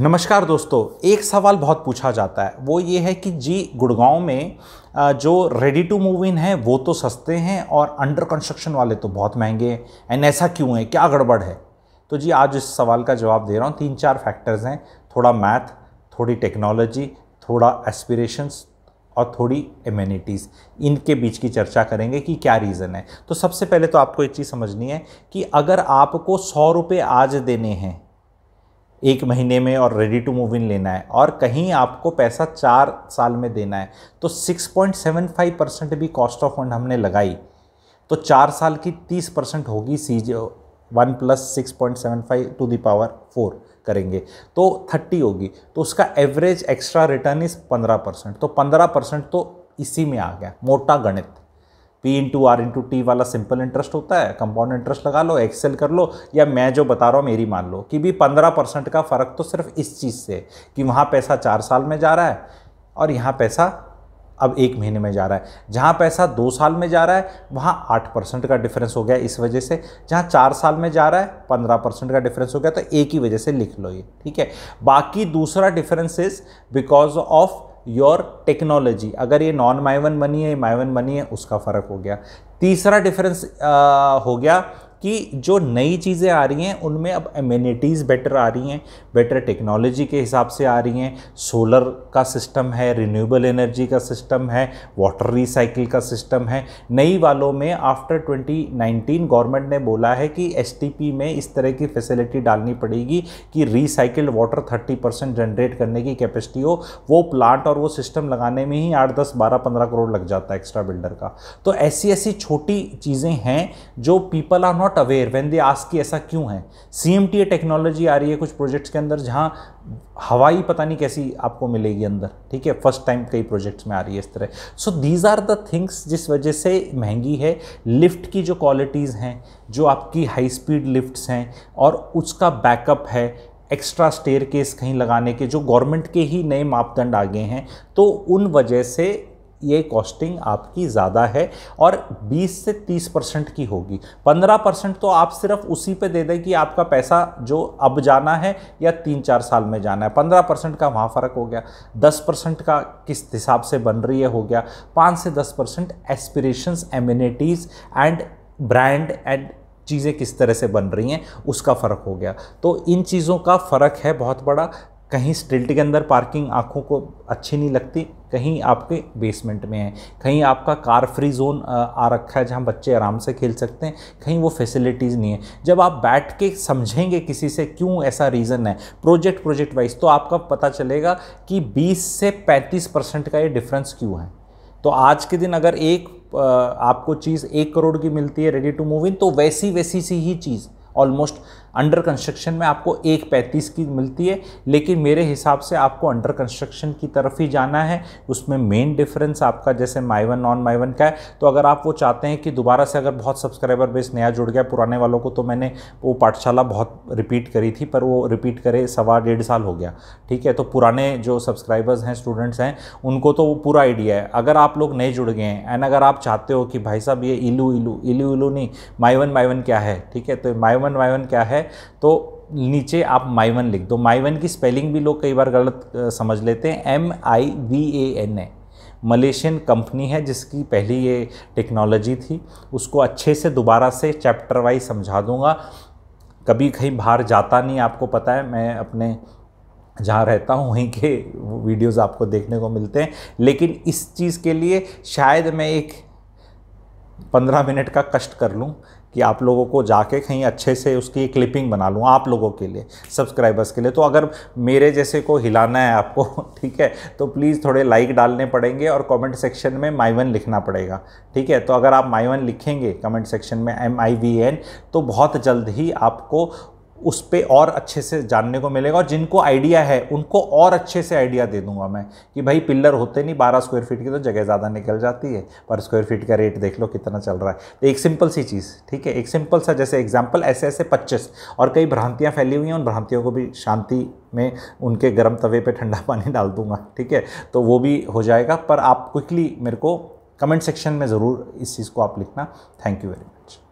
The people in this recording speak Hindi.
नमस्कार दोस्तों एक सवाल बहुत पूछा जाता है वो ये है कि जी गुड़गांव में जो रेडी टू मूव इन है वो तो सस्ते हैं और अंडर कंस्ट्रक्शन वाले तो बहुत महंगे हैं एंड ऐसा क्यों है क्या गड़बड़ है तो जी आज इस सवाल का जवाब दे रहा हूँ तीन चार फैक्टर्स हैं थोड़ा मैथ थोड़ी टेक्नोलॉजी थोड़ा एस्पिरेशंस और थोड़ी इम्यूनिटीज़ इनके बीच की चर्चा करेंगे कि क्या रीज़न है तो सबसे पहले तो आपको एक चीज़ समझनी है कि अगर आपको सौ रुपये आज देने हैं एक महीने में और रेडी टू मूव इन लेना है और कहीं आपको पैसा चार साल में देना है तो 6.75 परसेंट भी कॉस्ट ऑफ फंड हमने लगाई तो चार साल की 30 परसेंट होगी C one plus six point seven five two दावर फोर करेंगे तो थर्टी होगी तो उसका एवरेज एक्स्ट्रा रिटर्न इज पंद्रह परसेंट तो पंद्रह परसेंट तो इसी में आ गया मोटा गणित P into R into T वाला सिंपल इंटरेस्ट होता है कंपाउंड इंटरेस्ट लगा लो एक्सेल कर लो या मैं जो बता रहा हूँ मेरी मान लो कि भी पंद्रह परसेंट का फ़र्क तो सिर्फ इस चीज़ से कि वहाँ पैसा चार साल में जा रहा है और यहाँ पैसा अब एक महीने में जा रहा है जहाँ पैसा दो साल में जा रहा है वहाँ आठ परसेंट का डिफरेंस हो गया इस वजह से जहाँ चार साल में जा रहा है पंद्रह परसेंट का डिफरेंस हो गया तो एक ही वजह से लिख लो ये ठीक है बाकी दूसरा difference is because of your technology अगर ये नॉन माइवन मनी है माइवन मनी है उसका फ़र्क हो गया तीसरा डिफरेंस हो गया कि जो नई चीज़ें आ रही हैं उनमें अब एम्यूनिटीज़ बेटर आ रही हैं बेटर टेक्नोलॉजी के हिसाब से आ रही हैं सोलर का सिस्टम है रिन्यूएबल एनर्जी का सिस्टम है वाटर रिसाइकिल का सिस्टम है नई वालों में आफ्टर 2019 गवर्नमेंट ने बोला है कि एस में इस तरह की फैसिलिटी डालनी पड़ेगी कि रिसाइकिल्ड वाटर 30 परसेंट जनरेट करने की कैपेसिटी हो वो प्लांट और वो सिस्टम लगाने में ही आठ दस बारह पंद्रह करोड़ लग जाता है एक्स्ट्रा बिल्डर का तो ऐसी ऐसी छोटी चीज़ें हैं जो people are not not aware when they ask की ऐसा क्यों है ए टेक्नोलॉजी आ रही है कुछ प्रोजेक्ट्स के अंदर जहाँ हवाई पता नहीं कैसी आपको मिलेगी अंदर ठीक है फर्स्ट टाइम कई प्रोजेक्ट्स में आ रही है इस तरह so these are the things जिस वजह से महंगी है लिफ्ट की जो क्वालिटीज़ हैं जो आपकी हाई स्पीड लिफ्ट्स हैं और उसका बैकअप है एक्स्ट्रा स्टेयर केस कहीं लगाने के जो गवर्नमेंट के ही नए मापदंड आ गए हैं तो उन वजह से ये कॉस्टिंग आपकी ज़्यादा है और 20 से 30 परसेंट की होगी 15 परसेंट तो आप सिर्फ उसी पे दे दें कि आपका पैसा जो अब जाना है या तीन चार साल में जाना है 15 परसेंट का वहाँ फ़र्क हो गया 10 परसेंट का किस हिसाब से बन रही है हो गया 5 से 10 percent aspirations amenities and brand and चीज़ें किस तरह से बन रही हैं उसका फ़र्क हो गया तो इन चीज़ों का फ़र्क है बहुत बड़ा कहीं स्टिल्ट के अंदर पार्किंग आँखों को अच्छी नहीं लगती कहीं आपके बेसमेंट में है कहीं आपका कार फ्री जोन आ रखा है जहाँ बच्चे आराम से खेल सकते हैं कहीं वो फैसिलिटीज़ नहीं है जब आप बैठ के समझेंगे किसी से क्यों ऐसा रीज़न है प्रोजेक्ट प्रोजेक्ट वाइज तो आपका पता चलेगा कि 20 से 35 परसेंट का ये डिफरेंस क्यों है तो आज के दिन अगर एक आपको चीज़ एक करोड़ की मिलती है रेडी टू मूव इन तो वैसी वैसी सी ही चीज़ ऑलमोस्ट अंडर कंस्ट्रक्शन में आपको एक पैंतीस की मिलती है लेकिन मेरे हिसाब से आपको अंडर कंस्ट्रक्शन की तरफ ही जाना है उसमें मेन डिफरेंस आपका जैसे वन नॉन माइवन का है तो अगर आप वो चाहते हैं कि दोबारा से अगर बहुत सब्सक्राइबर बेस नया जुड़ गया पुराने वालों को तो मैंने वो पाठशाला बहुत रिपीट करी थी पर वो रिपीट करे सवा डेढ़ साल हो गया ठीक है तो पुराने जो सब्सक्राइबर्स हैं स्टूडेंट्स हैं उनको तो वो पूरा आइडिया है अगर आप लोग नए जुड़ गए हैं एंड अगर आप चाहते हो कि भाई साहब ये इलू इलू इलू इलू नहीं माई वन क्या है ठीक है तो माई वन क्या है तो नीचे आप माइवन लिख दो माइवन की स्पेलिंग भी लोग कई बार गलत समझ लेते हैं M I V A N A Malaysian company है जिसकी पहली ये टेक्नोलॉजी थी उसको अच्छे से दोबारा से चैप्टर वाइज समझा दूंगा कभी कहीं बाहर जाता नहीं आपको पता है मैं अपने जहाँ रहता हूँ वहीं के वीडियोस आपको देखने को मिलते हैं लेकिन इस चीज़ के लिए शायद मैं एक पंद्रह मिनट का कष्ट कर लूँ कि आप लोगों को जाके कहीं अच्छे से उसकी क्लिपिंग बना लूँ आप लोगों के लिए सब्सक्राइबर्स के लिए तो अगर मेरे जैसे को हिलाना है आपको ठीक है तो प्लीज़ थोड़े लाइक डालने पड़ेंगे और कमेंट सेक्शन में वन लिखना पड़ेगा ठीक है तो अगर आप वन लिखेंगे कमेंट सेक्शन में एम आई वी एन तो बहुत जल्द ही आपको उस पर और अच्छे से जानने को मिलेगा और जिनको आइडिया है उनको और अच्छे से आइडिया दे दूंगा मैं कि भाई पिल्लर होते नहीं बारह स्क्वायर फीट की तो जगह ज़्यादा निकल जाती है पर स्क्वायर फीट का रेट देख लो कितना चल रहा है तो एक सिंपल सी चीज़ ठीक है एक सिंपल सा जैसे एग्जाम्पल ऐसे ऐसे पच्चीस और कई भ्रांतियाँ फैली हुई हैं उन भ्रांतियों को भी शांति में उनके गर्म तवे पर ठंडा पानी डाल दूंगा ठीक है तो वो भी हो जाएगा पर आप क्विकली मेरे को कमेंट सेक्शन में ज़रूर इस चीज़ को आप लिखना थैंक यू वेरी मच